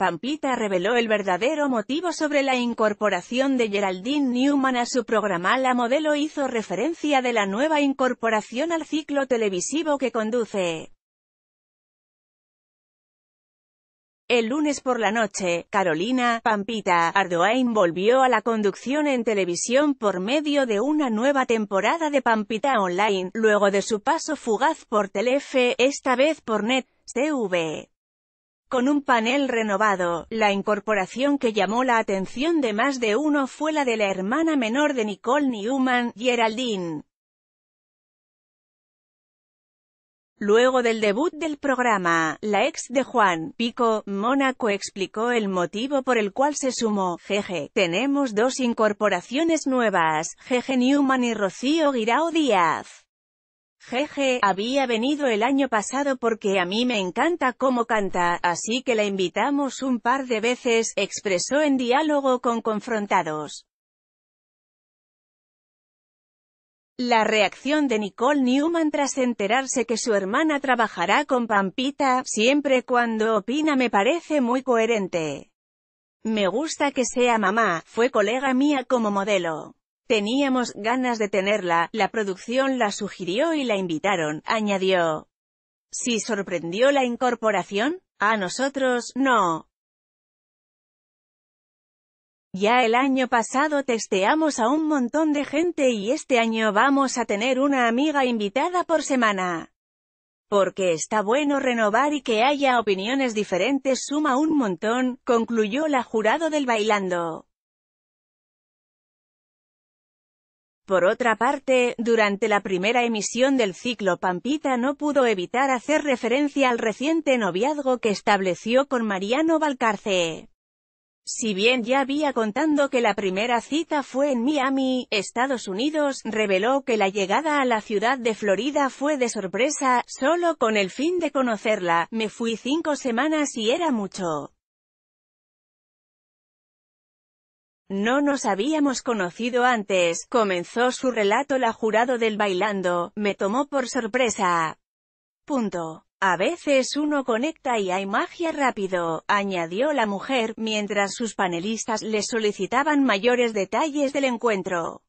Pampita reveló el verdadero motivo sobre la incorporación de Geraldine Newman a su programa La modelo hizo referencia de la nueva incorporación al ciclo televisivo que conduce. El lunes por la noche, Carolina Pampita Ardoain volvió a la conducción en televisión por medio de una nueva temporada de Pampita Online, luego de su paso fugaz por Telefe, esta vez por Net con un panel renovado, la incorporación que llamó la atención de más de uno fue la de la hermana menor de Nicole Newman, Geraldine. Luego del debut del programa, la ex de Juan, Pico, Mónaco explicó el motivo por el cual se sumó, jeje, tenemos dos incorporaciones nuevas, jeje Newman y Rocío Guirao Díaz. Jeje, había venido el año pasado porque a mí me encanta cómo canta, así que la invitamos un par de veces, expresó en diálogo con Confrontados. La reacción de Nicole Newman tras enterarse que su hermana trabajará con Pampita, siempre cuando opina me parece muy coherente. Me gusta que sea mamá, fue colega mía como modelo. Teníamos ganas de tenerla, la producción la sugirió y la invitaron, añadió. ¿Si sorprendió la incorporación? A nosotros, no. Ya el año pasado testeamos a un montón de gente y este año vamos a tener una amiga invitada por semana. Porque está bueno renovar y que haya opiniones diferentes suma un montón, concluyó la jurado del bailando. Por otra parte, durante la primera emisión del ciclo Pampita no pudo evitar hacer referencia al reciente noviazgo que estableció con Mariano Balcarce. Si bien ya había contando que la primera cita fue en Miami, Estados Unidos, reveló que la llegada a la ciudad de Florida fue de sorpresa, solo con el fin de conocerla, me fui cinco semanas y era mucho. No nos habíamos conocido antes, comenzó su relato la jurado del bailando, me tomó por sorpresa. Punto. A veces uno conecta y hay magia rápido, añadió la mujer, mientras sus panelistas le solicitaban mayores detalles del encuentro.